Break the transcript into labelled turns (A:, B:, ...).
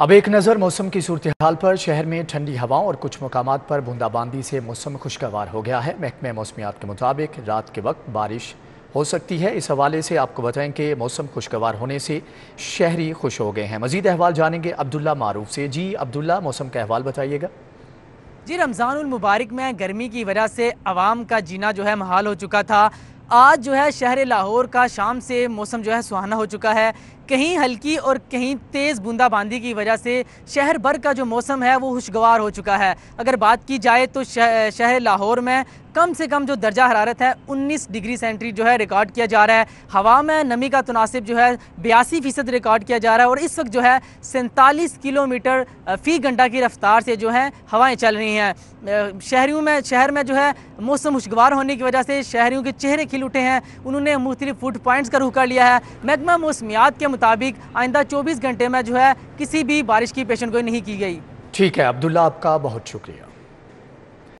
A: अब एक नज़र मौसम की सूरत हाल पर शहर में ठंडी हवाओं और कुछ मकाम पर बूंदाबांदी से मौसम खुशगवार हो गया है महकमे मौसमियात के मुताबिक रात के वक्त बारिश हो सकती है इस हवाले से आपको बताएं कि मौसम खुशगवार होने से शहरी खुश हो गए हैं मजीद अहवाल जानेंगे अब्दुल्ला मारूफ से जी अब्दुल्ला मौसम का अहवाल बताइएगा
B: जी रमज़ान मुबारक में गर्मी की वजह से आवाम का जीना जो है महाल हो चुका था आज जो है शहर लाहौर का शाम से मौसम जो है सुहाना हो चुका है कहीं हल्की और कहीं तेज़ बूंदाबांदी की वजह से शहर भर का जो मौसम है वो खुशगवार हो चुका है अगर बात की जाए तो शहर लाहौर में कम से कम जो दर्जा हरारत है 19 डिग्री सेंट्री जो है रिकॉर्ड किया जा रहा है हवा में नमी का तनासिब जो है बयासी फ़ीसद रिकॉर्ड किया जा रहा है और इस वक्त जो है सैंतालीस किलोमीटर फ़ी घंटा की रफ्तार से जो है हवाएं चल रही हैं शहरीों में शहर में जो है मौसम खुशगवार होने की वजह से शहरीों के चेहरे खिल उठे हैं उन्होंने मुख्तलिफ फूड पॉइंट्स का रुख कर लिया है महकमा मौसमियात के मुताबिक आइंदा चौबीस घंटे में जो है किसी भी बारिश की पेशन गोई नहीं की गई
A: ठीक है अब्दुल्ला आपका बहुत शुक्रिया